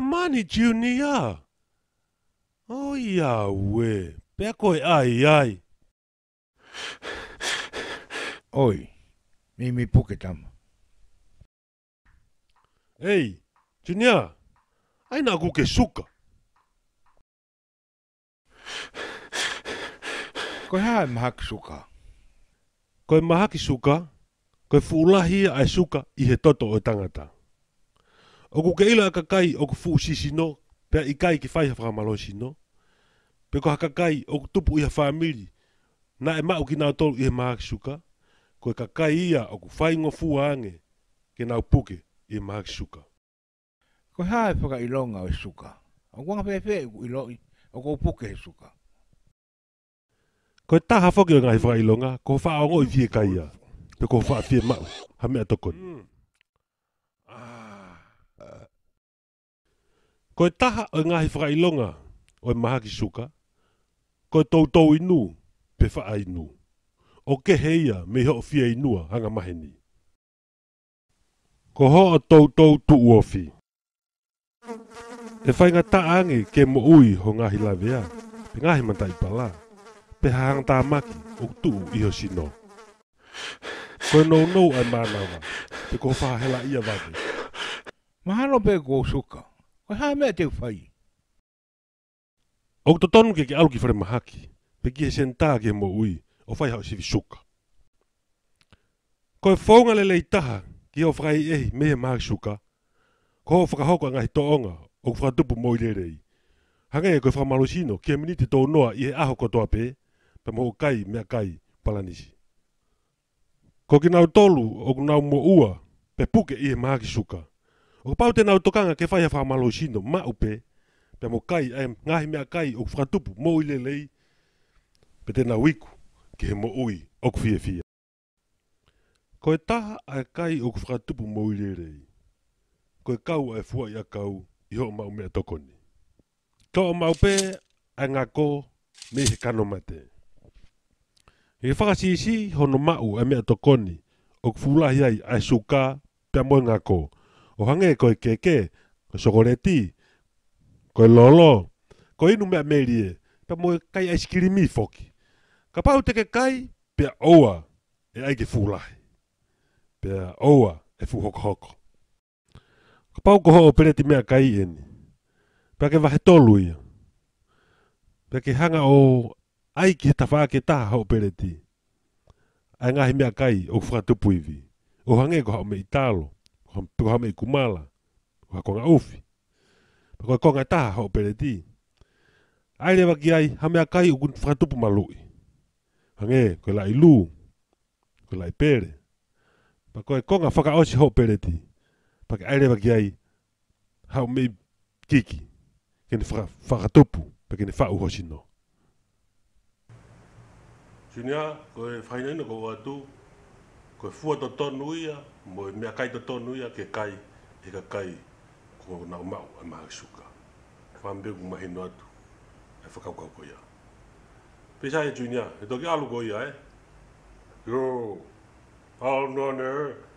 mani junior. Oh ya we, pe koe ai ai. Oi, mi mi puke tam. Hey, Junia, ai na guke suka. koe hae mahaki suka. Koe mahaki suka, koe fuulahi ai suka i he toto o tangataa o ku keila ka kai o ku fu si si no pe i kai ki fai fa malo si no pe ko ha ka kai o ku tupu i ha family na e ma o ki na tolu i ma suka ko ka kai ia o ku fai ngo fu ange ke na puke i ma suka ko ha e fa i longa o suka o ku pe pe i lo o ku puke i suka ko ta ha fo i o ngai fa longa ko fa o ngo i vie kai ia pe ko fa fie ma ha me tokon mm. Ko e taha o ngahi whakailonga o e maha ki suka, ko e tautou inu pe wha inu. O ke heia me hea o fia inua hanga maheni. Ko ho o tautou tu uofi. E whainga ta ange ke mo ui ho ngahi lawea, pe ngahi manta i pala, pe hanga ta maki o tu iho sino. Ko e nou nou ai mānawa, te ko whaha hela ia vake. Mahalo pe go suka. Ko hā mea te fai. O tonu ke ke alu ki whare pe ki he sen ke mo ui, o whai hau sivi suka. Koe whaunga le lei ki o whakai ehi mehe maha suka, ko o whakahoko a ngahi toonga, o whakatupu moi le rei. Hangai e koe whakamalusino, ki he miniti tō noa i he aho kotoa pē, pe mo kai mea kai palanisi. Ko ki nau tolu, o ku nau mo ua, pe puke i he ki suka, O pau te nau tokanga ke whaia wha malo sino ma upe, pe mo kai, ai, ngahi mea kai o whakatupu mo i lelei, pe te nau ke he mo ui o kwhia fia. Ko e taha a kai o whakatupu mo i lelei, ko e kau ai fua i a kau i ho mau mea tokoni. Ka o mau pe, a ngā kō me he kano mate. He whakasi isi hono u, a mea tokoni o kwhulahi ai ai suka pe mo ngā kōi o hanga e koe ke ke, koe sokoreti, koe lolo, koe inu mea merie, pe moe kai ice cream i foki. Ka pau teke kai, pea oa e aike fulahi. Pea oa e fu hoko hoko. Ka pau koho o pereti mea kai eni. Pea ke vahe tolu ia. Pea ke hanga o aiki he tawha ake taha hao pereti. Ai ngahi mea kai o fukatupu iwi. O hange koha o me italo. pukau hame kumala, wa konga ufi, pukau konga taha ho peleti. Ai lewa ha ki ai hame akai ugun fratupu malui. Hange, koe lai lu, koe lai pere. Pako e konga whaka oshi ho pereti. Pake aere wa ki ai hao mei kiki. Kene whakatupu, pa kene whau hoshi no. Sunia, koe whaina ina kou atu, ko fua to tonu ia mo me kai to tonu ia ke kai e ka kai ko na ma ma shuka fa mbe ku ma hino e fa ka ko ia pesa e junior e to ke alu ko ia e yo all no ne